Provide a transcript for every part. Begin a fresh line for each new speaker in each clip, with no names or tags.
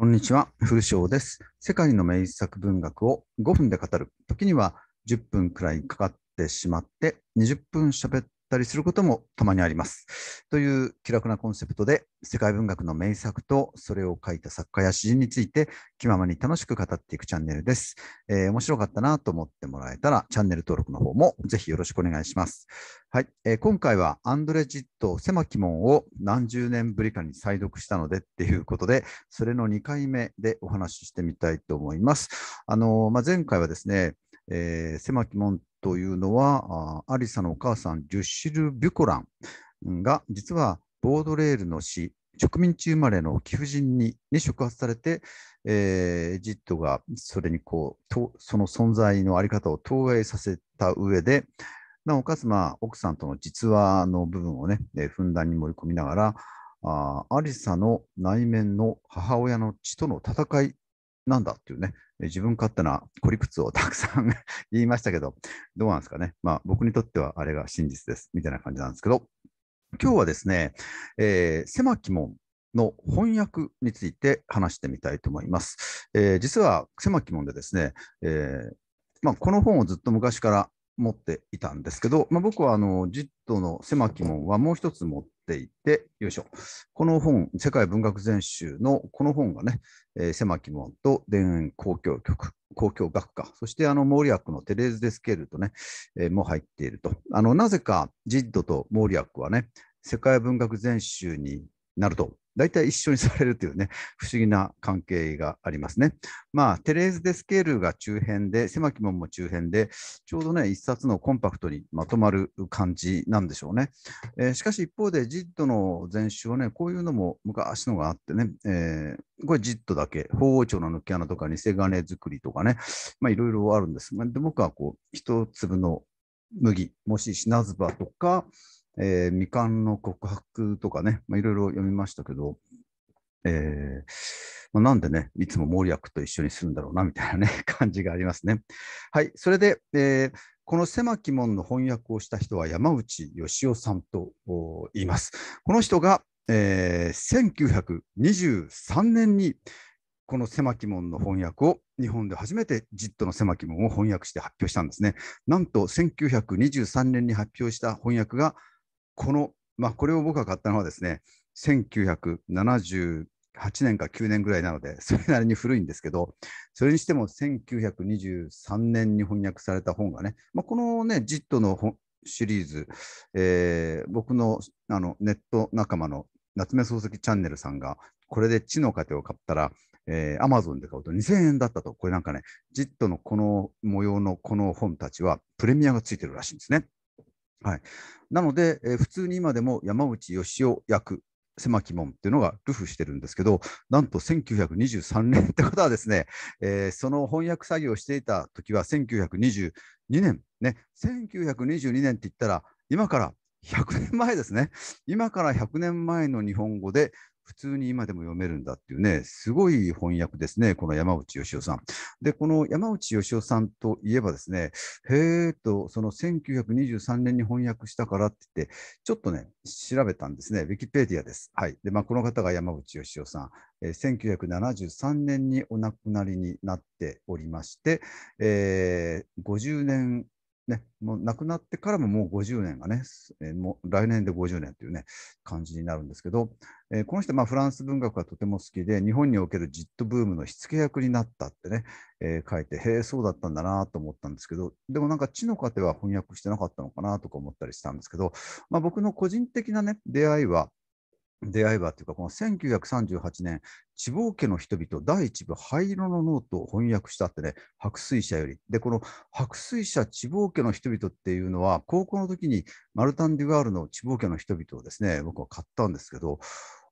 こんにちは、古翔です。世界の名作文学を5分で語る。時には10分くらいかかってしまって、20分喋ったりすることもたまにあります。という気楽なコンセプトで、世界文学の名作とそれを書いた作家や詩人について気ままに楽しく語っていくチャンネルです。えー、面白かったなと思ってもらえたら、チャンネル登録の方もぜひよろしくお願いします。はい、えー、今回はアンドレ・ジット狭き門を何十年ぶりかに再読したのでっていうことで、それの2回目でお話ししてみたいと思います。あのー、まあ、前回はですね、えー、狭き門というのはあアリサのお母さんジュッシル・ビュコランが実はボードレールの詩植民地生まれの貴婦人にね、触発されて、えー、エジットがそれにこうとその存在の在り方を投影させた上でなおかつ、まあ、奥さんとの実話の部分をね、えー、ふんだんに盛り込みながらあアリサの内面の母親の血との戦いなんだっていうね、自分勝手な孤り屈をたくさん 言いましたけど、どうなんですかね。まあ僕にとってはあれが真実です、みたいな感じなんですけど、今日はですね、えー、狭き門の翻訳について話してみたいと思います。えー、実は狭き門でですね、えー、まあ、この本をずっと昔から持っていたんですけど、まあ、僕はあのジットの狭き門はもう一つ持っっていて、よいしょ。この本、世界文学全集のこの本がね、えー、狭き門と田園交響曲、交響楽家、そしてあのモーリアックのテレーズ・デスケールとね、えー、も入っていると。あのなぜかジッドとモーリアックはね、世界文学全集になると大体一緒にされるというね、不思議な関係がありますね。まあ、テレーズ・デ・スケールが中編で、狭き門も中編で、ちょうどね、一冊のコンパクトにまとまる感じなんでしょうね。えー、しかし一方で、ジッドの全集はね、こういうのも昔のがあってね、えー、これジッドだけ、法王朝の抜け穴とか、偽金作りとかね、まあ、いろいろあるんですが、で僕はこう、一粒の麦、もし品唾とか、えー、未完の告白とかね、まあ、いろいろ読みましたけど、えーまあ、なんでね、いつも森リと一緒にするんだろうな、みたいなね、感じがありますね。はい、それで、えー、この狭き門の翻訳をした人は山内義雄さんと言います。この人が、えー、1923年にこの狭き門の翻訳を日本で初めてジットの狭き門を翻訳して発表したんですね。なんと1923年に発表した翻訳がこの、まあ、これを僕が買ったのはですね、1978年か9年ぐらいなので、それなりに古いんですけど、それにしても1923年に翻訳された本がね、まあ、このね、ジットのシリーズ、えー、僕のあのネット仲間の夏目漱石チャンネルさんが、これで地の糧を買ったら、えー、アマゾンで買うと2000円だったと、これなんかね、ジットのこの模様のこの本たちはプレミアがついてるらしいんですね。はい、なので、えー、普通に今でも山内義雄役狭き門っていうのがルフしてるんですけど、なんと1923年ってことはですね、えー、その翻訳作業をしていた時は1922年、ね、1922年って言ったら、今から100年前ですね、今から100年前の日本語で、普通に今でも読めるんだっていうね、すごい翻訳ですね、この山内義雄さん。で、この山内義雄さんといえばですね、へえと、その1923年に翻訳したからって言って、ちょっとね、調べたんですね、ウィキペディアです。はい。で、まあ、この方が山内義雄さん、えー、1973年にお亡くなりになっておりまして、えー、50年ね、もう亡くなってからももう50年がね、えー、もう来年で50年というね、感じになるんですけど、えー、この人、まあ、フランス文学がとても好きで、日本におけるジットブームの火付け役になったってね、えー、書いて、へえ、そうだったんだなと思ったんですけど、でもなんか、地のては翻訳してなかったのかなとか思ったりしたんですけど、まあ、僕の個人的なね、出会いは、出会いはというか、この1938年、地方家の人々第一部灰色のノートを翻訳したってね、白水社より。で、この白水社地方家の人々っていうのは、高校の時にマルタン・デュガールの地方家の人々をですね、僕は買ったんですけど、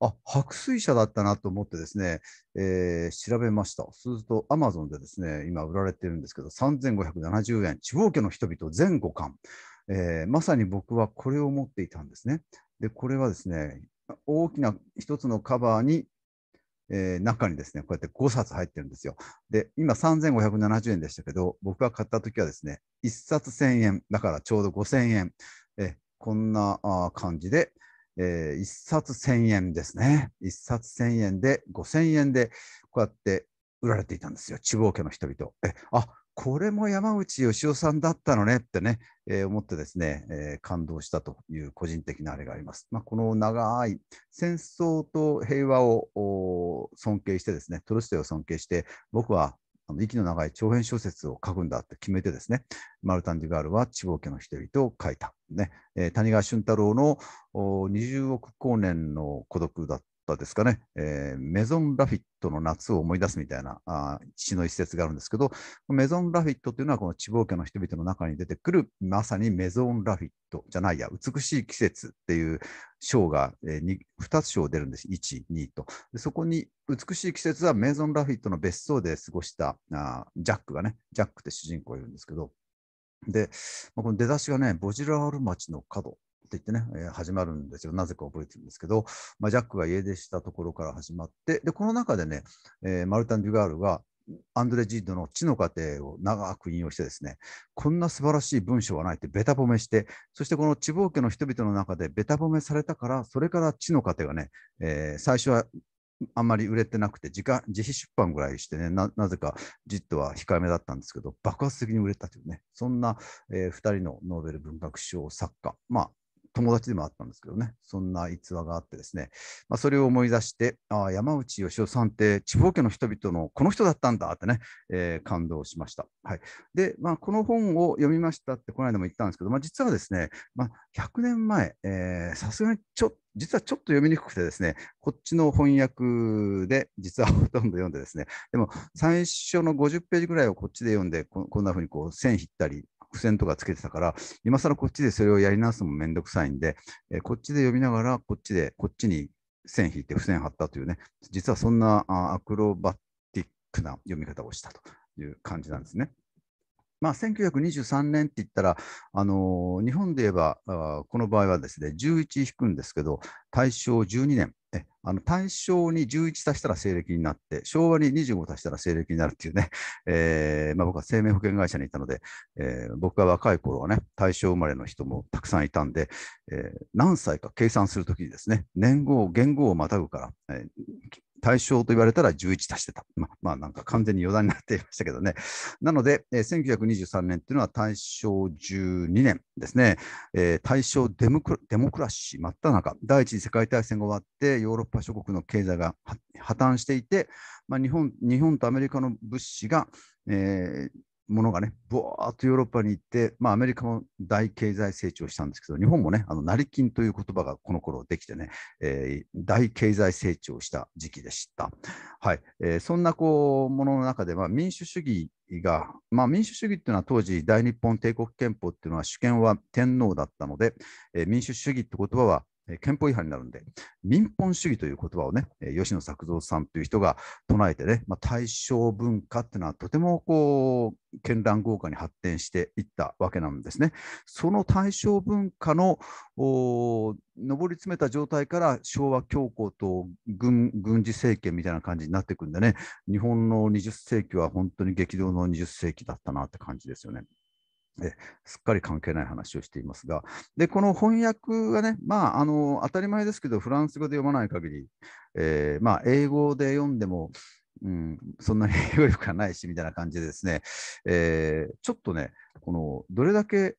あ、白水社だったなと思ってですね、えー、調べました。すると、アマゾンでですね、今売られてるんですけど、3570円、地方家の人々全5巻。えー、まさに僕はこれを持っていたんですね。で、これはですね、大きな一つのカバーに、えー、中にですね、こうやって5冊入ってるんですよ。で、今3570円でしたけど、僕が買った時はですね、1冊1000円、だからちょうど5000円。えこんな感じで、えー、1冊1000円ですね。1冊1000円で5000円で、こうやって売られていたんですよ。地方家の人々。え、あ、これも山口義雄さんだったのねってね、えー、思ってですね、えー、感動したという個人的なあれがあります。まあ、この長い戦争と平和を尊敬してですね、トルステイを尊敬して、僕はあの息の長い長編小説を書くんだって決めてですね、マルタン・ディガールは地方家の人々を書いた。ねえー、谷川俊太郎の20億光年の孤独だったですかね、えー、メゾン・ラフィットの夏を思い出すみたいな詩の一節があるんですけど、メゾン・ラフィットというのは、この地方家の人々の中に出てくる、まさにメゾン・ラフィットじゃないや、美しい季節っていう章が、えー、2, 2つ章出るんです、1、2と。でそこに、美しい季節はメゾン・ラフィットの別荘で過ごしたあジャックがね、ジャックって主人公いるんですけど、で、まあ、この出だしがね、ボジラール町の角って言ってね、えー、始まるんですよ。なぜか覚えてるんですけど、まあ、ジャックが家出したところから始まって、で、この中でね、えー、マルタン・デュガールが、アンドレ・ジードの地の過程を長く引用してですね、こんな素晴らしい文章はないってべた褒めして、そしてこの地方家の人々の中でべた褒めされたから、それから地の過程がね、えー、最初はあんまり売れてなくて自自費出版ぐらいしてね、なぜかジッドは控えめだったんですけど、爆発的に売れたというね、そんな、えー、2人のノーベル文学賞作家、まあ、友達でもあったんですけどね、そんな逸話があってですね、まあ、それを思い出して、ああ、山内義雄さんって地方家の人々のこの人だったんだってね、えー、感動しました。はい。で、まあ、この本を読みましたってこの間も言ったんですけど、まあ、実はですね、まあ、100年前、さすがにちょっと実はちょっと読みにくくてですね、こっちの翻訳で実はほとんど読んでですね、でも最初の50ページぐらいをこっちで読んで、こんなふうにこう線引ったり付箋とかつけてたから、今更こっちでそれをやり直すのもめんどくさいんで、えー、こっちで読みながら、こっちで、こっちに線引いて付箋貼ったというね、実はそんなアクロバティックな読み方をしたという感じなんですね。まあ、1923年って言ったら、あのー、日本で言えばこの場合はですね11引くんですけど大正12年あの大正に11足したら西暦になって、昭和に25足したら西暦になるっていうね、えーまあ、僕は生命保険会社にいたので、えー、僕が若い頃はね、大正生まれの人もたくさんいたんで、えー、何歳か計算するときにですね、年号、元号をまたぐから、えー、対象と言われたら11足してた。まあ、まあ、なんか完全に余談になっていましたけどね。なので、えー、1923年っていうのは大正12年ですね。えー、大正デモクラシー真った中、第一次世界大戦が終わって、ヨーロッパ諸国の経済が破綻していて、まあ、日本日本とアメリカの物資が、えーものがね、ぶわーっとヨーロッパに行って、まあ、アメリカも大経済成長したんですけど、日本もね、あの成金という言葉がこの頃できてね、えー、大経済成長した時期でした。はいえー、そんなこうものの中で、まあ、民主主義が、まあ、民主主義っていうのは当時、大日本帝国憲法っていうのは主権は天皇だったので、えー、民主主義って言葉は憲法違反になるんで、民本主義という言葉をね、吉野作造さんという人が唱えてね、まあ、大正文化っていうのはとてもこう、絢爛豪華に発展していったわけなんですね。その大正文化の上り詰めた状態から昭和恐慌と軍事政権みたいな感じになっていくんでね、日本の20世紀は本当に激動の20世紀だったなって感じですよね。すっかり関係ない話をしていますが、でこの翻訳がね、まあ、あの当たり前ですけど、フランス語で読まない限り、えー、まあ、英語で読んでも、うん、そんなに英語力がないしみたいな感じでですね、えー、ちょっとね、このどれだけ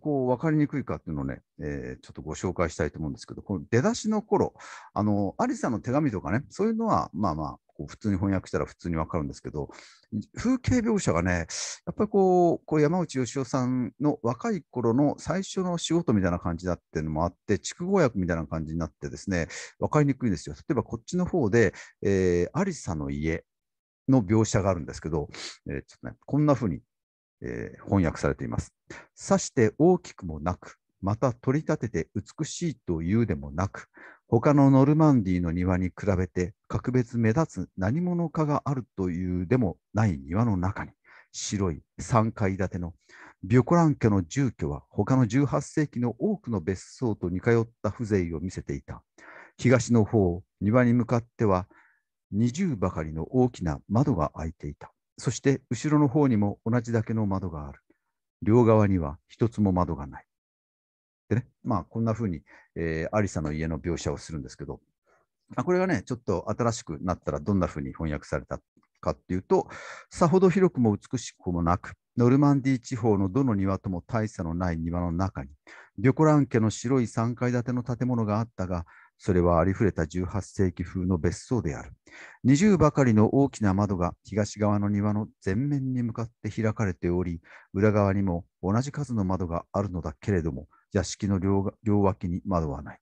こう分かりにくいかっていうのをね、えー、ちょっとご紹介したいと思うんですけど、この出だしの頃あのアリサの手紙とかね、そういうのは、まあまあ、こう普通に翻訳したら普通にわかるんですけど、風景描写がね、やっぱりこう、こう山内義雄さんの若い頃の最初の仕事みたいな感じだっていうのもあって、筑後役みたいな感じになってですね、分かりにくいんですよ。例えばこっちの方で、えー、アリサの家の描写があるんですけど、えー、ちょっとね、こんな風に、えー、翻訳されています。さして大きくもなく、また取り立てて美しいというでもなく、他のノルマンディーの庭に比べて格別目立つ何者かがあるというでもない庭の中に白い3階建てのビョコラン家の住居は他の18世紀の多くの別荘と似通った風情を見せていた東の方庭に向かっては20ばかりの大きな窓が開いていたそして後ろの方にも同じだけの窓がある両側には一つも窓がないでね、まあ、こんな風に、えー、アリサの家の描写をするんですけど、あ、これがね、ちょっと新しくなったらどんな風に翻訳されたかっていうと、さほど広くも美しくもなく、ノルマンディ地方のどの庭とも大差のない庭の中に、ビョコラン家の白い3階建ての建物があったが、それはありふれた18世紀風の別荘である。20ばかりの大きな窓が東側の庭の前面に向かって開かれており、裏側にも同じ数の窓があるのだけれども、屋敷の両両脇に窓はない。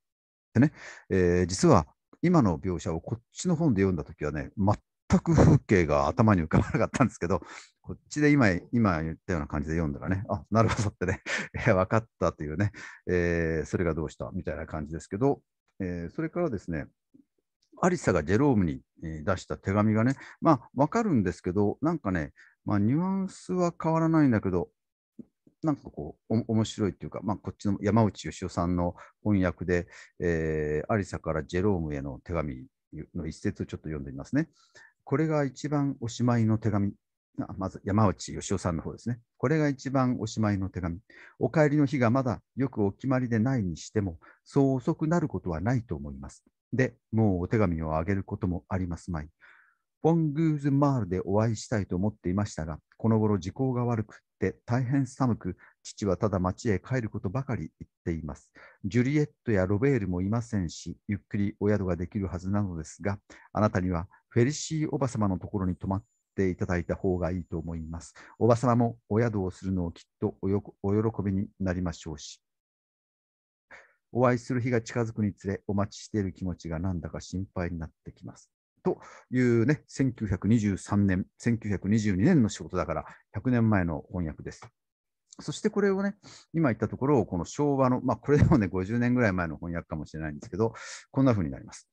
でね、えー、実は今の描写をこっちの本で読んだ時はね、全く風景が頭に浮かばなかったんですけど、こっちで今今言ったような感じで読んだらね、あなるほどってね、分かったというね、えー、それがどうしたみたいな感じですけど、えー、それからですね、アリサがジェロームに出した手紙がね、まあ分かるんですけど、なんかね、まあ、ニュアンスは変わらないんだけど、なんかこうお面白いというか、まあ、こっちの山内義雄さんの翻訳で、えー、アリサからジェロームへの手紙の一節をちょっと読んでみますね。これが一番おしまいの手紙。まず山内義雄さんの方ですね。これが一番おしまいの手紙。お帰りの日がまだよくお決まりでないにしても、そう遅くなることはないと思います。で、もうお手紙をあげることもありますまい。フォングーズマールでお会いしたいと思っていましたが、この頃時効が悪くって大変寒く、父はただ町へ帰ることばかり言っています。ジュリエットやロベールもいませんし、ゆっくりお宿ができるはずなのですが、あなたにはフェリシーおばさまのところに泊まっていただいた方がいいと思います。おばさまもお宿をするのをきっとお喜びになりましょうし。お会いする日が近づくにつれ、お待ちしている気持ちがなんだか心配になってきます。というね、1923年、1922年の仕事だから、100年前の翻訳です。そしてこれをね、今言ったところを、この昭和の、まあ、これでもね、50年ぐらい前の翻訳かもしれないんですけど、こんな風になります。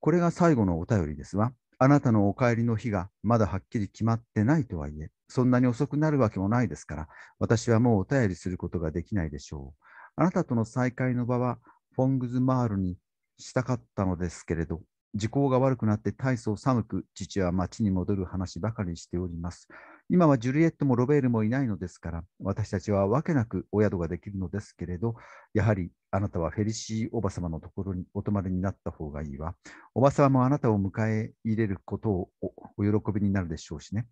これが最後のお便りですわ。あなたのお帰りの日がまだはっきり決まってないとはいえ、そんなに遅くなるわけもないですから、私はもうお便りすることができないでしょう。あなたとの再会の場は、フォングズマールにしたかったのですけれど、時効が悪くなって大層寒く、父は町に戻る話ばかりしております。今はジュリエットもロベールもいないのですから、私たちはわけなくお宿ができるのですけれど、やはりあなたはフェリシーおばさまのところにお泊まりになった方がいいわ。おばさまもあなたを迎え入れることをお喜びになるでしょうしね。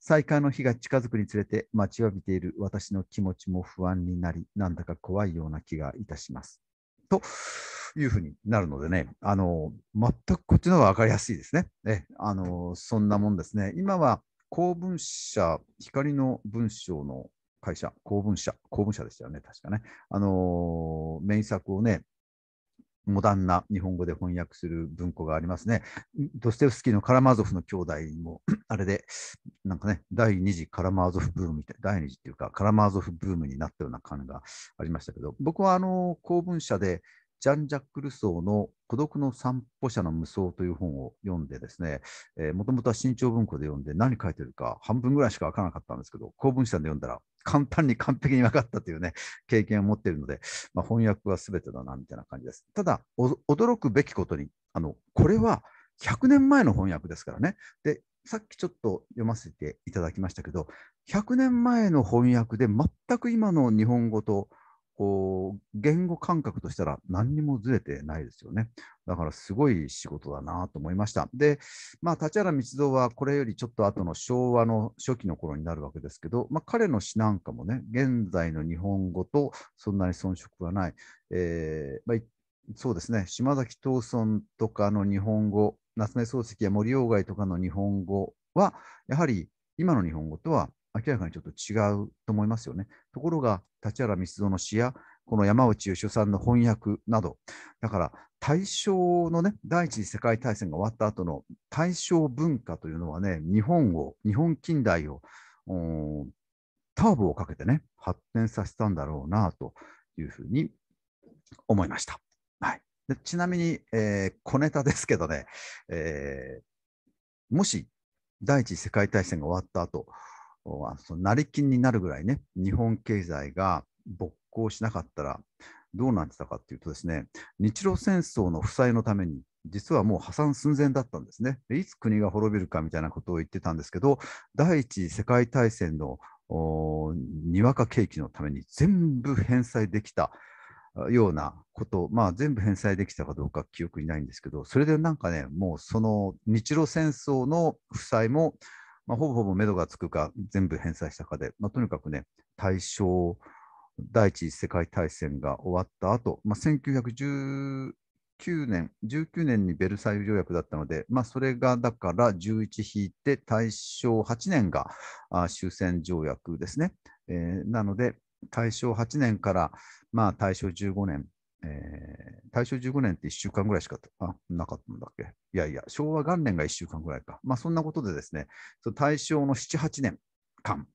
再会の日が近づくにつれて待ちわびている私の気持ちも不安になり、なんだか怖いような気がいたします。というふうになるのでね、あの全くこっちの方が分かりやすいですね。ねあのそんなもんですね。今は公文社、光の文章の会社、公文社、公文社でしたよね、確かね。あの名作をね、モダンな日本語で翻訳する文庫がありますね。ドステフスキーのカラマゾフの兄弟も、あれでなんかね、第2次カラマーゾフブームみたい、第2次っていうか、カラマーゾフブームになったような感がありましたけど、僕はあの公文社で、ジャン・ジャック・ルソーの孤独の散歩者の無双という本を読んでですね、もともとは新潮文庫で読んで何書いてるか半分ぐらいしか分からなかったんですけど、公文社で読んだら簡単に完璧に分かったというね、経験を持っているので、まあ、翻訳は全てだな、みたいな感じです。ただ、驚くべきことに、あの、これは100年前の翻訳ですからね。で、さっきちょっと読ませていただきましたけど、100年前の翻訳で全く今の日本語とこう言語感覚としたら何にもずれてないですよね。だからすごい仕事だなと思いました。で、まあ、立原道三はこれよりちょっと後の昭和の初期の頃になるわけですけど、まあ、彼の詩なんかもね、現在の日本語とそんなに遜色はない。えー、まあ、そうですね、島崎藤村とかの日本語夏目漱石や森鴎外とかの日本語は、やはり今の日本語とは明らかにちょっと違うと思いますよね。ところが、立原光蔵の詩や、この山内義雄さんの翻訳など、だから大正のね、第一次世界大戦が終わった後の大正文化というのはね、日本を、日本近代を、ターボをかけてね、発展させたんだろうなというふうに思いました。はいでちなみに、えー、小ネタですけどね、えー、もし第一次世界大戦が終わった後その成金になるぐらいね、日本経済が勃興しなかったら、どうなってたかっていうとですね、日露戦争の負債のために、実はもう破産寸前だったんですね。いつ国が滅びるかみたいなことを言ってたんですけど、第一次世界大戦のにわか景気のために全部返済できたようなこと、まあ、全部返済できたかどうか記憶にないんですけど、それでなんかね、もうその日露戦争の負債も、まあ、ほぼほぼ目処がつくか、全部返済したかで、まあ、とにかくね、大正第一次世界大戦が終わった後、まあ、1919年、19年にベルサイユ条約だったので、まあ、それがだから11引いて、大正8年が終戦条約ですね。えー、なので、大正8年から、まあ、大正15年、えー、大正15年って1週間ぐらいしかなかったんだっけいやいや、昭和元年が1週間ぐらいか。まあ、そんなことでですね、大正の7、8年間、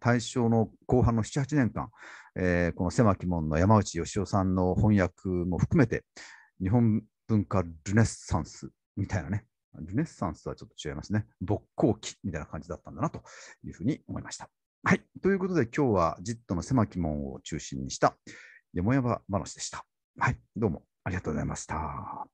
大正の後半の7、8年間、えー、この狭き門の山内義雄さんの翻訳も含めて、日本文化ルネッサンスみたいなね、ルネッサンスとはちょっと違いますね、勃興期みたいな感じだったんだなというふうに思いました。はい。ということで、今日はジットの狭き門を中心にした、やもやば話でした。はい。どうもありがとうございました。